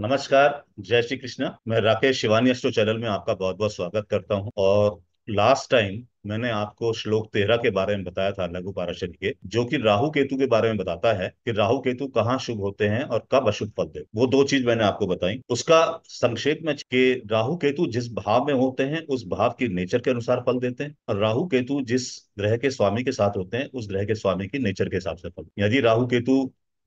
नमस्कार जय श्री कृष्ण मैं राकेश शिवानी अस्टो चैनल में आपका बहुत बहुत स्वागत करता हूं और लास्ट टाइम मैंने आपको श्लोक तेरह के बारे में बताया था लघु पाराशर के जो कि राहु केतु के बारे में बताता है कि राहु केतु कहाँ शुभ होते हैं और कब अशुभ फल दे वो दो चीज मैंने आपको बताई उसका संक्षेप में कि राहु केतु जिस भाव में होते हैं उस भाव की नेचर के अनुसार फल देते हैं और राहु केतु जिस ग्रह के स्वामी के साथ होते हैं उस ग्रह के स्वामी की नेचर के हिसाब से फल यदि राहु केतु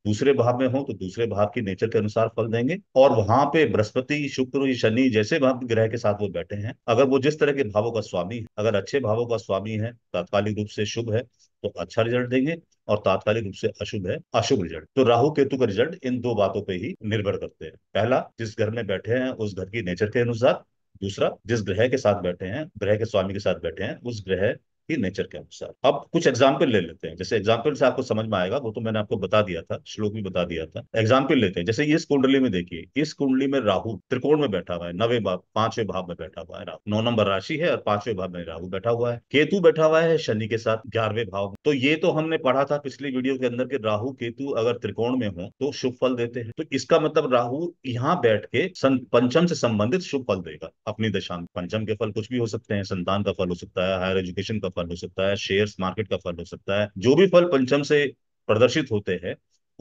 दूसरे भाव में हो तो दूसरे भाव की नेचर के अनुसार फल देंगे और वहां पे बृहस्पति शुक्र शनि जैसे भाव ग्रह के साथ वो बैठे हैं अगर वो जिस तरह के भावों का स्वामी है अगर अच्छे भावों का स्वामी है तात्कालिक रूप से शुभ है तो अच्छा रिजल्ट देंगे और तात्कालिक रूप से अशुभ है अशुभ रिजल्ट तो राहु केतु का रिजल्ट इन दो बातों पर ही निर्भर करते हैं पहला जिस घर में बैठे हैं उस घर की नेचर के अनुसार दूसरा जिस ग्रह के साथ बैठे हैं ग्रह के स्वामी के साथ बैठे हैं उस ग्रह की नेचर के अनुसार अब कुछ एग्जाम्पल ले लेते हैं जैसे एग्जाम्पल से आपको समझ में आएगा वो तो मैंने आपको बता दिया था श्लोक भी बता दिया था एग्जाम्पल लेते हैं जैसे इस कुंडली में देखिए इस कुंडली में राहु त्रिकोण में बैठा हुआ है नवे भाव पांचवे भाव में बैठा हुआ है राहु नौ नंबर राशि है और पांचवे भाव में राहु बैठा हुआ है केतु बैठा हुआ है शनि के साथ ग्यारहवें भाव में तो ये तो हमने पढ़ा था पिछले वीडियो के अंदर की राहु केतु अगर त्रिकोण में हो तो शुभ फल देते हैं तो इसका मतलब राहु यहाँ बैठ के पंचम से संबंधित शुभ फल देगा अपनी दशा में पंचम के फल कुछ भी हो सकते हैं संतान का फल हो सकता है हायर एजुकेशन का फल फल हो सकता है शेयर्स मार्केट का फल हो सकता है जो भी फल पंचम से प्रदर्शित होते हैं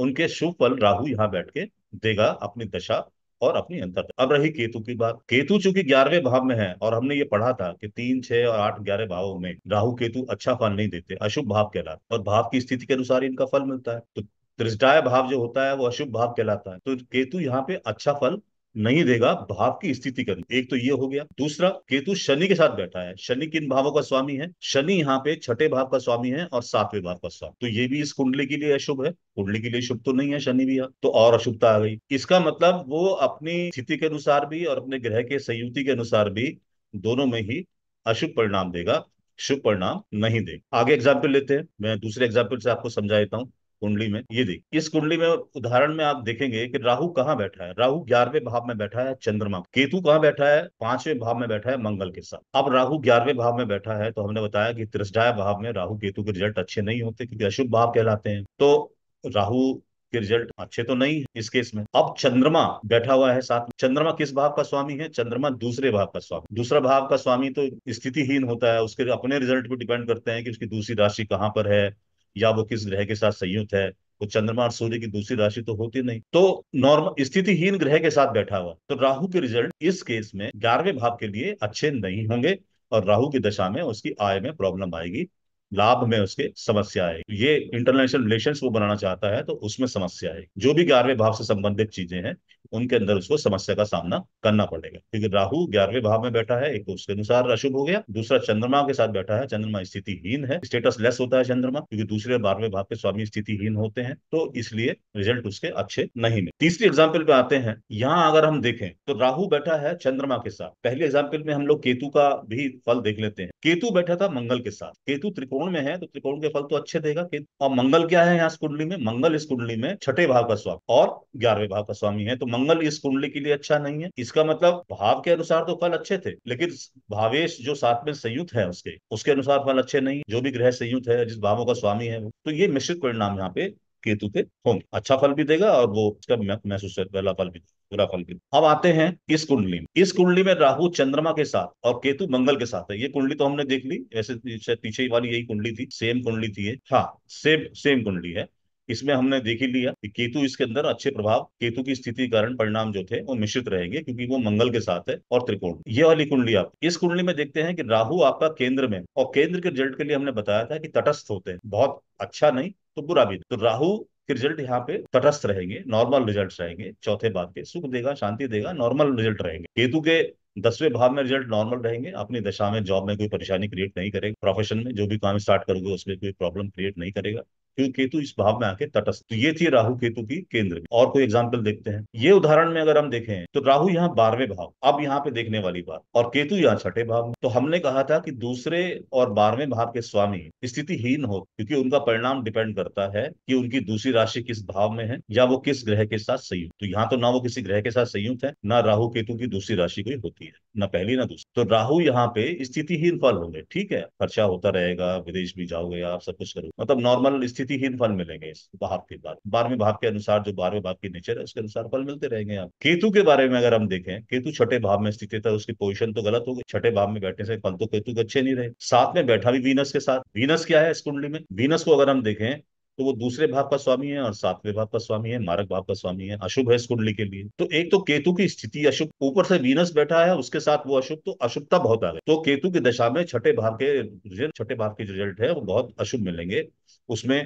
उनके शुभ फल राहु यहाँ बैठ के देगा अपनी दशा और अपनी अंतर अब रही केतु की बात केतु चूंकि ग्यारहवें भाव में है और हमने ये पढ़ा था कि तीन छह और आठ ग्यारह भावों में राहु केतु अच्छा फल नहीं देते अशुभ भाव कहलाते और भाव की स्थिति के अनुसार इनका फल मिलता है तो त्रिजाय भाव जो होता है वो अशुभ भाव कहलाता है तो केतु यहाँ पे अच्छा फल नहीं देगा भाव की स्थिति करी एक तो ये हो गया दूसरा केतु शनि के साथ बैठा है शनि किन भावों का स्वामी है शनि यहाँ पे छठे भाव का स्वामी है और सातवें भाव का स्वामी तो ये भी इस कुंडली के लिए अशुभ है कुंडली के लिए शुभ तो नहीं है शनि भी तो और अशुभता आ गई इसका मतलब वो अपनी स्थिति के अनुसार भी और अपने ग्रह के संयुति के अनुसार भी दोनों में ही अशुभ परिणाम देगा शुभ परिणाम नहीं देगा आगे एग्जाम्पल लेते हैं मैं दूसरे एग्जाम्पल से आपको समझा देता हूँ कुंडली में ये देखिए इस कुंडली में उदाहरण में आप देखेंगे कि राहु कहाँ बैठा है राहु ग्यारहवें भाव में बैठा है चंद्रमा केतु कहाँ बैठा है पांचवें भाव में बैठा है मंगल के साथ अब राहु ग्यारहवें भाव में बैठा है तो हमने बताया कि त्रिष्ठाया भाव में राहु केतु के रिजल्ट अच्छे नहीं होते क्योंकि अशुभ भाव कहलाते हैं तो राहु के रिजल्ट अच्छे तो नहीं है इस केस में अब चंद्रमा बैठा हुआ है साथ में चंद्रमा किस भाव का स्वामी है चंद्रमा दूसरे भाव का स्वामी दूसरा भाव का स्वामी तो स्थितिहीन होता है उसके अपने रिजल्ट पर डिपेंड करते हैं कि उसकी दूसरी राशि कहाँ पर है या वो किस ग्रह के साथ संयुक्त है वो चंद्रमा और सूर्य की दूसरी राशि तो होती नहीं तो नॉर्मल स्थितिहीन ग्रह के साथ बैठा हुआ तो राहु के रिजल्ट इस केस में ग्यारहवें भाव के लिए अच्छे नहीं होंगे और राहु की दशा में उसकी आय में प्रॉब्लम आएगी लाभ में उसके समस्या है ये इंटरनेशनल रिलेशन वो बनाना चाहता है तो उसमें समस्या है जो भी ग्यारहवें भाव से संबंधित चीजें हैं उनके अंदर उसको समस्या का सामना करना पड़ेगा क्योंकि राहु ग्यारहवें भाव में बैठा है एक तो उसके अनुसार अशुभ हो गया दूसरा चंद्रमा के साथ बैठा है चंद्रमा स्थितिहीन है स्टेटस लेस होता है चंद्रमा क्योंकि दूसरे बारहवें भाव के स्वामी स्थितिहीन होते हैं तो इसलिए रिजल्ट उसके अच्छे नहीं मिले तीसरी एग्जाम्पल पे आते हैं यहाँ अगर हम देखें तो राहु बैठा है चंद्रमा के साथ पहले एग्जाम्पल में हम लोग केतु का भी फल देख लेते हैं केतु बैठा था मंगल के साथ केतु त्रिकोण त्रिकोण में है तो त्रिकोण के फल तो अच्छे देगा कि और मंगल क्या है यहाँ इस कुंडली में मंगल इस कुंडली में छठे भाव का स्वामी और ग्यारहवें भाव का स्वामी है तो मंगल इस कुंडली के लिए अच्छा नहीं है इसका मतलब भाव के अनुसार तो फल अच्छे थे लेकिन भावेश जो साथ में संयुक्त है उसके उसके अनुसार फल अच्छे नहीं जो भी ग्रह संयुक्त है जिस भावों का स्वामी है तो ये मिश्रित परिणाम यहाँ पे केतु के होंगे अच्छा फल भी देगा और वो उसका महसूस पहला फल भी पूरा फल भी अब आते हैं इस कुंडली में इस कुंडली में राहु चंद्रमा के साथ और केतु मंगल के साथ है ये कुंडली तो हमने देख ली ऐसे पीछे वाली यही कुंडली थी सेम कुंडली थी हाँ सेम सेम कुंडली है इसमें हमने देख ही लिया कि केतु इसके अंदर अच्छे प्रभाव केतु की स्थिति के कारण परिणाम जो थे वो मिश्रित रहेंगे क्योंकि वो मंगल के साथ है और त्रिकोण ये वाली कुंडली आप इस कुंडली में देखते हैं कि राहु आपका केंद्र में और केंद्र के रिजल्ट के लिए हमने बताया था कि तटस्थ होते हैं बहुत अच्छा नहीं तो बुरा भी तो राहु के रिजल्ट यहाँ पे तटस्थ रहेंगे नॉर्मल रिजल्ट रहेंगे चौथे भाग के सुख देगा शांति देगा नॉर्मल रिजल्ट रहेंगे केतु के दसवें भाव में रिजल्ट नॉर्मल रहेंगे अपनी दशा में जॉब में कोई परेशानी क्रिएट नहीं करेगा प्रोफेशन में जो भी काम स्टार्ट करोगे उसमें कोई प्रॉब्लम क्रिएट नहीं करेगा केतु इस भाव में आके तटस्थ तो ये थी राहु केतु की केंद्र और कोई एग्जाम्पल देखते हैं ये उदाहरण में अगर हम देखें तो राहु यहाँ बारहवें भाव अब यहाँ पे देखने वाली बात और केतु यहाँ छठे भाव में तो हमने कहा था कि दूसरे और बारहवें भाव के स्वामी स्थितिहीन हो क्योंकि उनका परिणाम डिपेंड करता है कि उनकी दूसरी राशि किस भाव में है या वो किस ग्रह के साथ संयुक्त तो यहाँ तो ना वो किसी ग्रह के साथ संयुक्त है ना राहु केतु की दूसरी राशि कोई होती है ना पहली ना दूसरी तो राहु यहाँ पे स्थितिहीन फल होंगे ठीक है खर्चा होता रहेगा विदेश भी जाओगे आप सब कुछ करोगे मतलब नॉर्मल स्थिति स्थितिहीन फल मिलेंगे भाव के बाद बारहवें भाव के अनुसार जो बारहवें भाव की नेचर है उसके अनुसार फल मिलते रहेंगे आप केतु के बारे में अगर हम देखें केतु छठे भाव में स्थित था उसकी पोजिशन तो गलत हो गई छठे भाव में बैठने से फल तो केतु अच्छे नहीं रहे साथ में बैठा भी वीनस के साथ वीनस क्या है इस कुंडली में वीनस को अगर हम देखें तो वो दूसरे भाव का स्वामी है और सातवें भाव का स्वामी है मारक भाव का स्वामी है अशुभ है इस कुंडली के लिए तो एक तो केतु की स्थिति अशुभ ऊपर से वीनस बैठा है उसके साथ वो अशुभ तो अशुभता बहुत आ गई तो केतु की दशा में छठे भाव के रिजल्ट छठे भाव के रिजल्ट है वो बहुत अशुभ मिलेंगे उसमें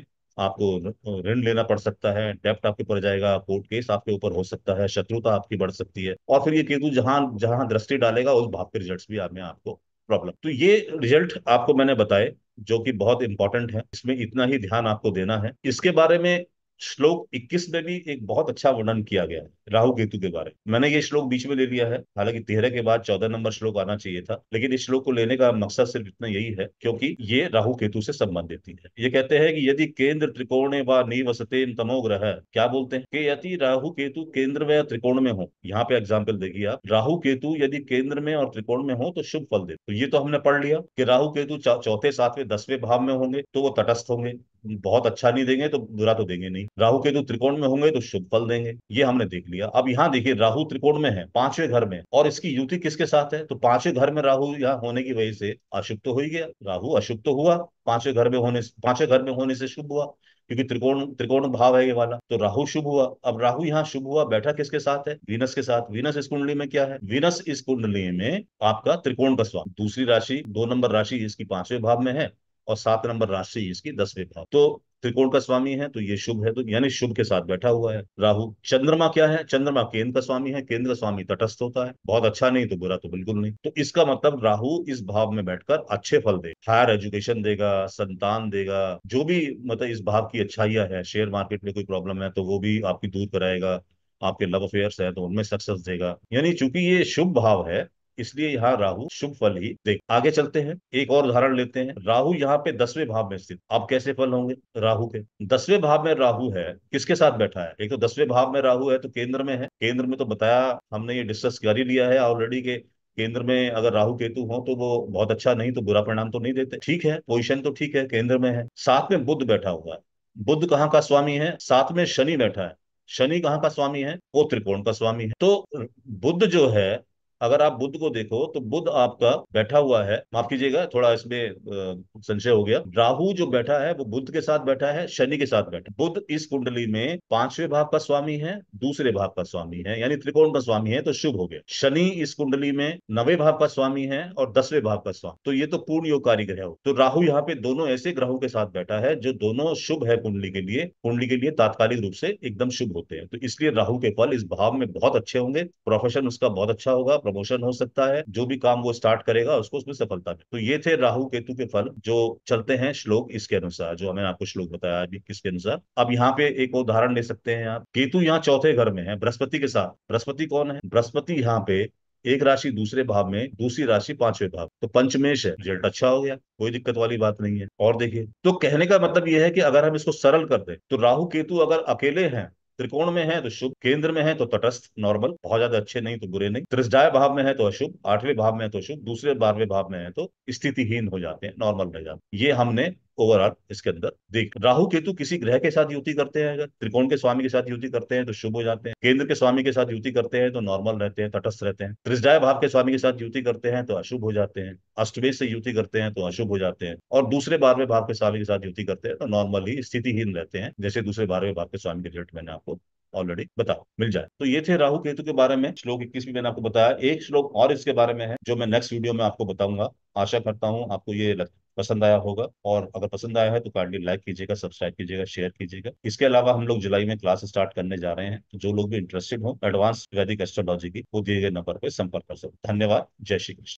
आपको ऋण लेना पड़ सकता है डेप्ट आपके पड़ जाएगा कोर्ट केस आपके ऊपर हो सकता है शत्रुता आपकी बढ़ सकती है और फिर ये केतु जहां जहां दृष्टि डालेगा उस भाव के रिजल्ट भी आपको प्रॉब्लम तो ये रिजल्ट आपको मैंने बताए जो कि बहुत इंपॉर्टेंट है इसमें इतना ही ध्यान आपको देना है इसके बारे में श्लोक 21 में भी एक बहुत अच्छा वर्णन किया गया है राहु केतु के बारे में मैंने ये श्लोक बीच में ले लिया है हालांकि तेरह के बाद चौदह नंबर श्लोक आना चाहिए था लेकिन इस श्लोक को लेने का मकसद सिर्फ इतना यही है क्योंकि ये राहु केतु से संबंधित है ये कहते हैं कि यदि केंद्र त्रिकोण व निवसते ग्रह क्या बोलते हैं कि यदि राहु केतु केंद्र में या त्रिकोण में हो यहाँ पे एग्जाम्पल देखिए आप राहु केतु यदि केंद्र में और त्रिकोण में हो तो शुभ फल दे तो ये तो हमने पढ़ लिया कि राहु केतु चौथे सातवें दसवें भाव में होंगे तो वो तटस्थ होंगे बहुत अच्छा नहीं देंगे तो बुरा तो देंगे नहीं राहु केतु त्रिकोण में होंगे तो शुभ फल देंगे ये हमने देख लिया लिया अब यहाँ देखिए राहु त्रिकोण में है पांचवे घर में और इसकी युति किसके साथ है तो पांचवे घर में राहु यहाँ होने की वजह से अशुभ तो हो ही गया राहु अशुभ तो हुआ पांचवे घर में होने पांचवे घर में होने से शुभ हुआ क्योंकि त्रिकोण त्रिकोण भाव है ये वाला तो राहु शुभ हुआ अब राहु यहाँ शुभ हुआ बैठा किसके साथ है वीनस के साथ वीनस इस कुंडली में क्या है वीनस इस कुंडली में आपका त्रिकोण का स्वामी दूसरी राशि दो नंबर राशि इसकी पांचवे भाव में है और सात नंबर राशि इसकी दसवें भाव तो त्रिकोण का स्वामी है तो ये शुभ है तो यानी शुभ के साथ बैठा हुआ है राहु चंद्रमा क्या है चंद्रमा केंद्र का स्वामी है केंद्र का स्वामी तटस्थ होता है बहुत अच्छा नहीं तो बुरा तो बिल्कुल नहीं तो इसका मतलब राहु इस भाव में बैठकर अच्छे फल दे हायर एजुकेशन देगा संतान देगा जो भी मतलब इस भाव की अच्छाइया है शेयर मार्केट में कोई प्रॉब्लम है तो वो भी आपकी दूर कराएगा आपके लव अफेयर्स है तो उनमें सक्सेस देगा यानी चूंकि ये शुभ भाव है इसलिए यहाँ राहु शुभ फल ही देख आगे चलते हैं एक और उदाहरण लेते हैं राहु यहाँ पे दसवें भाव में स्थित आप कैसे फल होंगे राहु के दसवें भाव में राहु है किसके साथ बैठा है एक तो दसवें भाव में राहु है तो केंद्र में है केंद्र में तो बताया हमने ये डिस्कस कर ही लिया है ऑलरेडी के केंद्र में अगर राहु केतु हो तो वो बहुत अच्छा नहीं तो बुरा परिणाम तो नहीं देते ठीक है पोजिशन तो ठीक है केंद्र में है साथ में बुद्ध बैठा हुआ है बुद्ध कहाँ का स्वामी है साथ में शनि बैठा है शनि कहाँ का स्वामी है वो त्रिकोण का स्वामी है तो बुद्ध जो है अगर आप बुद्ध को देखो तो बुद्ध आपका बैठा हुआ है माफ कीजिएगा थोड़ा इसमें संशय हो गया राहु जो बैठा है वो बुद्ध के साथ बैठा है शनि के साथ बैठा बुद्ध इस कुंडली में पांचवे भाव का स्वामी है दूसरे भाव का स्वामी है यानी त्रिकोण का स्वामी है तो शुभ हो गया शनि इस कुंडली में नवे भाव का स्वामी है और दसवें भाव का स्वामी तो ये तो पूर्ण योगकारी ग्रह हो तो राहु यहाँ पे दोनों ऐसे ग्रहों के साथ बैठा है जो दोनों शुभ है कुंडली के लिए कुंडली के लिए तात्कालिक रूप से एकदम शुभ होते हैं तो इसलिए राहु के फल इस भाव में बहुत अच्छे होंगे प्रोफेशन उसका बहुत अच्छा होगा प्रमोशन हो सकता है जो भी काम वो स्टार्ट करेगा उसको उसमें सफलता मिले तो ये थे राहु केतु के फल जो चलते हैं श्लोक इसके अनुसार जो हमें आपको श्लोक बताया अभी किसके अनुसार अब यहाँ पे एक उदाहरण ले सकते हैं आप केतु यहाँ चौथे घर में है बृहस्पति के साथ बृहस्पति कौन है बृहस्पति यहाँ पे एक राशि दूसरे भाव में दूसरी राशि पांचवे भाव तो पंचमेश है रिजल्ट अच्छा हो गया कोई दिक्कत वाली बात नहीं है और देखिए तो कहने का मतलब यह है कि अगर हम इसको सरल कर दें तो राहु केतु अगर अकेले हैं त्रिकोण में है तो शुभ केंद्र में है तो तटस्थ नॉर्मल बहुत ज्यादा अच्छे नहीं तो बुरे नहीं त्रिजाय भाव में है तो अशुभ आठवें भाव में है तो शुभ दूसरे बारहवें भाव में है तो स्थितिहीन हो जाते हैं नॉर्मल रह जाते हैं ये हमने ओवरऑल इसके अंदर देख राहु केतु किसी ग्रह के साथ युति करते हैं अगर त्रिकोण के स्वामी के साथ युति करते हैं तो शुभ हो जाते हैं केंद्र के स्वामी के साथ युति करते हैं तो नॉर्मल रहते हैं तटस्थ रहते हैं त्रिजाय भाव के स्वामी के साथ युति करते हैं तो अशुभ हो जाते हैं अष्टवेश से युति करते हैं तो अशुभ हो जाते हैं और दूसरे बारहवें भाव के स्वामी के साथ युति करते हैं तो नॉर्मल ही स्थितिहीन रहते हैं जैसे दूसरे बारहवें भाव के स्वामी के रिजल्ट मैंने आपको ऑलरेडी बताओ मिल जाए तो ये थे राहु केतु के बारे में श्लोक इक्कीस भी मैंने आपको बताया एक श्लोक और इसके बारे में है जो मैं नेक्स्ट वीडियो में आपको बताऊंगा आशा करता हूँ आपको ये लगता पसंद आया होगा और अगर पसंद आया है तो काइंडली लाइक कीजिएगा सब्सक्राइब कीजिएगा शेयर कीजिएगा इसके अलावा हम लोग जुलाई में क्लास स्टार्ट करने जा रहे हैं तो जो लोग भी इंटरेस्टेड हो एडवांस वैदिक एस्ट्रोलॉजी की वो दिए गए नंबर पर संपर्क कर सकते धन्यवाद जय श्री कृष्ण